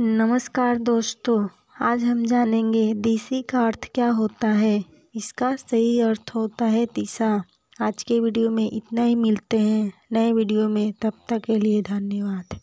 नमस्कार दोस्तों आज हम जानेंगे दिशी का अर्थ क्या होता है इसका सही अर्थ होता है तीसा आज के वीडियो में इतना ही मिलते हैं नए वीडियो में तब तक के लिए धन्यवाद